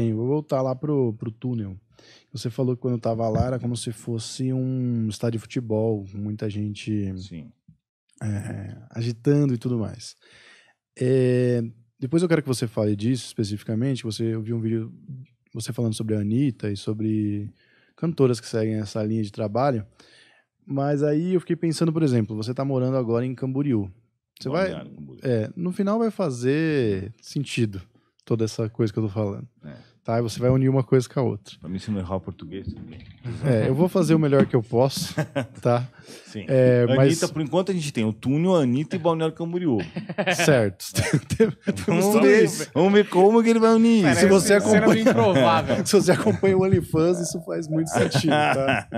Vou voltar lá pro, pro túnel. Você falou que quando estava lá era como se fosse um estádio de futebol, muita gente é, agitando e tudo mais. É, depois eu quero que você fale disso especificamente. Você eu vi um vídeo você falando sobre a Anitta e sobre cantoras que seguem essa linha de trabalho. Mas aí eu fiquei pensando, por exemplo, você está morando agora em Camboriú. Você Bom, vai, é, no final vai fazer sentido toda essa coisa que eu tô falando. É. Tá? E você vai unir uma coisa com a outra. Para mim, se não errar o português também. É, eu vou fazer o melhor que eu posso, tá? Sim. É, Anitta, mas... por enquanto a gente tem o Túnel, a Anitta e Balneário Camboriú. Certo. vamos, ver, vamos ver como que ele vai unir. Pera, se você acompanha... improvável. se você acompanha o OnlyFans, isso faz muito sentido, tá?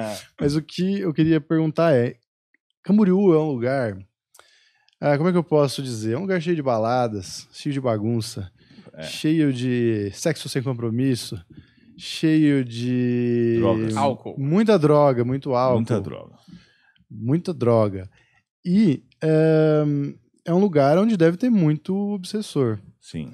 mas o que eu queria perguntar é, Camboriú é um lugar... Ah, como é que eu posso dizer? É um lugar cheio de baladas, cheio de bagunça é. cheio de sexo sem compromisso, cheio de. Drogas. Álcool. Muita droga, muito álcool. Muita droga. Muita droga. E é, é um lugar onde deve ter muito obsessor. Sim.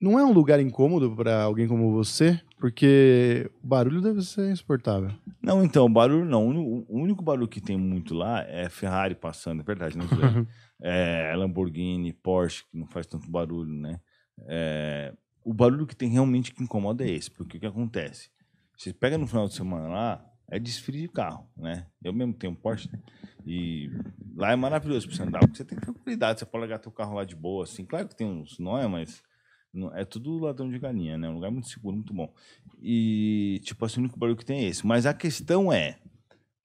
Não é um lugar incômodo para alguém como você, porque o barulho deve ser insuportável. Não, então, o barulho não. O único barulho que tem muito lá é Ferrari passando, é verdade, não né, é? é Lamborghini, Porsche, que não faz tanto barulho, né? É, o barulho que tem realmente que incomoda é esse, porque o que acontece? Você pega no final de semana lá, é desfile de carro, né? Eu mesmo tenho um Porsche, E lá é maravilhoso para você andar, porque você tem tranquilidade, você pode largar teu carro lá de boa, assim. Claro que tem uns nóia, mas é tudo ladrão de galinha, né? Um lugar muito seguro, muito bom. E, tipo assim, o único barulho que tem é esse. Mas a questão é,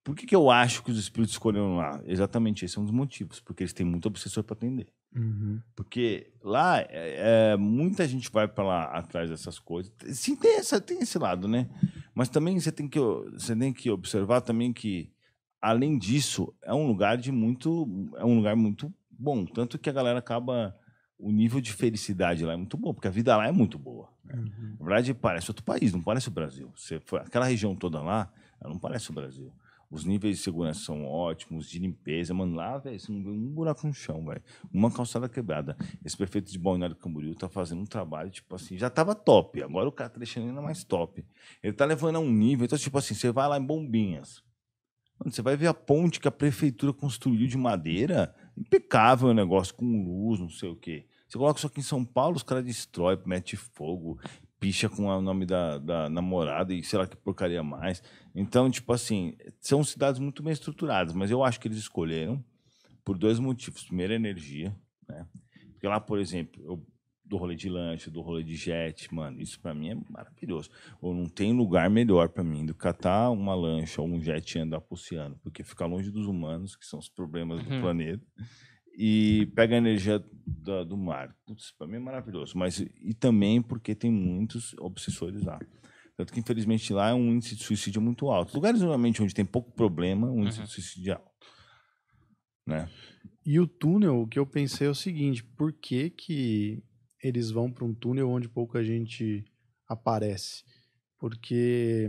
por que, que eu acho que os espíritos escolheram lá? Exatamente esse é um dos motivos, porque eles têm muito obsessor para atender. Uhum. Porque lá, é, é, muita gente vai para lá atrás dessas coisas. Sim, tem, essa, tem esse lado, né? Mas também você tem, que, você tem que observar também que, além disso, é um lugar de muito. É um lugar muito bom. Tanto que a galera acaba. O nível de felicidade lá é muito bom, porque a vida lá é muito boa. Uhum. Na verdade, parece outro país, não parece o Brasil. Você, aquela região toda lá, não parece o Brasil. Os níveis de segurança são ótimos, de limpeza. Mano, lá, velho, você não vê um buraco no chão, velho. Uma calçada quebrada. Esse prefeito de Balneário Camboriú tá fazendo um trabalho, tipo assim, já tava top. Agora o cara tá deixando ainda mais top. Ele tá levando a um nível. Então, tipo assim, você vai lá em Bombinhas. Mano, você vai ver a ponte que a prefeitura construiu de madeira. Impecável o negócio, com luz, não sei o quê. Você coloca isso aqui em São Paulo, os caras destrói, mete fogo, picha com o nome da, da namorada e sei lá que porcaria mais. Então, tipo assim, são cidades muito bem estruturadas, mas eu acho que eles escolheram por dois motivos. Primeiro, energia, né? Porque lá, por exemplo, eu do rolê de lanche, do rolê de jet, mano, isso para mim é maravilhoso. Ou não tem lugar melhor para mim do que catar uma lancha ou um jet e andar pro oceano, porque ficar longe dos humanos, que são os problemas do uhum. planeta e pega a energia do mar. Putz, para mim é maravilhoso. Mas e também porque tem muitos obsessores lá. Tanto que, infelizmente, lá é um índice de suicídio muito alto. Lugares, normalmente, onde tem pouco problema, um índice uhum. de suicídio é alto. Né? E o túnel, o que eu pensei é o seguinte, por que que eles vão para um túnel onde pouca gente aparece? Porque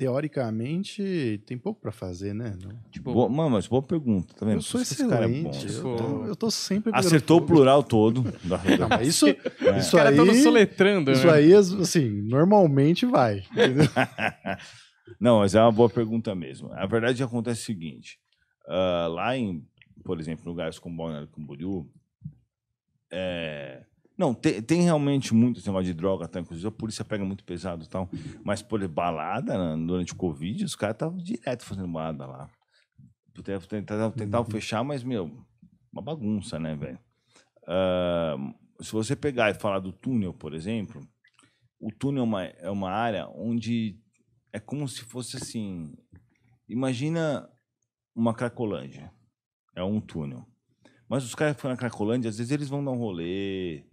teoricamente, tem pouco para fazer, né? Tipo, boa, mano, mas boa pergunta também. Tá eu sou excelente. Cara é bom. Eu, tô, eu tô sempre... Acertou o plural todo. Da, isso, é. isso aí... Tá soletrando, Isso né? aí, assim, normalmente vai. Não, mas é uma boa pergunta mesmo. A verdade acontece o seguinte. Uh, lá em, por exemplo, lugares como e Camboriú, é, não, tem, tem realmente muito esse negócio de droga, tá? inclusive a polícia pega muito pesado e tal. Mas, por balada, né, durante o Covid, os caras estavam direto fazendo balada lá. Tentavam, tentavam uhum. fechar, mas, meu, uma bagunça, né, velho? Uh, se você pegar e falar do túnel, por exemplo, o túnel é uma, é uma área onde é como se fosse assim. Imagina uma Cracolândia. É um túnel. Mas os caras que foram na Cracolândia, às vezes eles vão dar um rolê,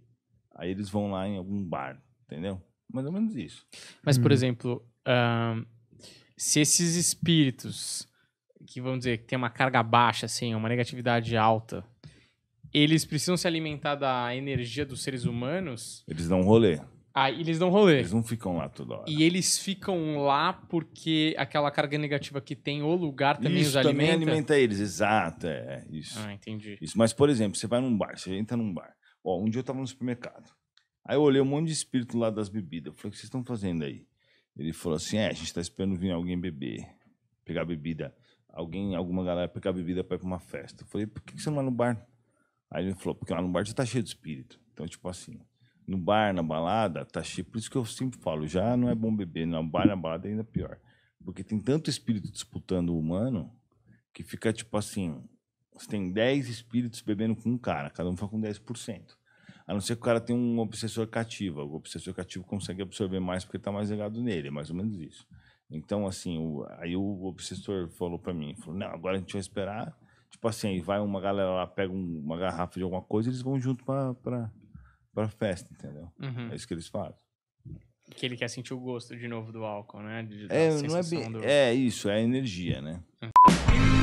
Aí eles vão lá em algum bar, entendeu? Mais ou menos isso. Mas, por uhum. exemplo, uh, se esses espíritos que vão dizer que tem uma carga baixa, assim, uma negatividade alta, eles precisam se alimentar da energia dos seres humanos. Eles dão um rolê. ah, eles dão rolê. Eles não ficam lá toda hora. E eles ficam lá porque aquela carga negativa que tem o lugar também isso os alimenta. Isso também alimenta eles, exato, é, é isso. Ah, entendi. Isso, mas por exemplo, você vai num bar, você entra num bar. Ó, um dia eu estava no supermercado. Aí eu olhei um monte de espírito lá das bebidas. Eu falei, o que vocês estão fazendo aí? Ele falou assim, é, a gente está esperando vir alguém beber, pegar bebida. Alguém, alguma galera pegar bebida para ir para uma festa. Eu falei, por que você não vai no bar? Aí ele falou, porque lá no bar já tá cheio de espírito. Então, tipo assim, no bar, na balada, tá cheio. Por isso que eu sempre falo, já não é bom beber. No bar, na balada é ainda pior. Porque tem tanto espírito disputando o humano que fica, tipo assim, você tem 10 espíritos bebendo com um cara, cada um fica com 10%. A não ser que o cara tenha um obsessor cativo. O obsessor cativo consegue absorver mais porque está mais ligado nele, é mais ou menos isso. Então, assim, o, aí o obsessor falou para mim, falou, não, agora a gente vai esperar. Tipo assim, aí vai uma galera lá, pega um, uma garrafa de alguma coisa eles vão junto para a festa, entendeu? Uhum. É isso que eles fazem. Que ele quer sentir o gosto de novo do álcool, né? de, é, não é, bem, do... é isso, é a energia, né? Uhum.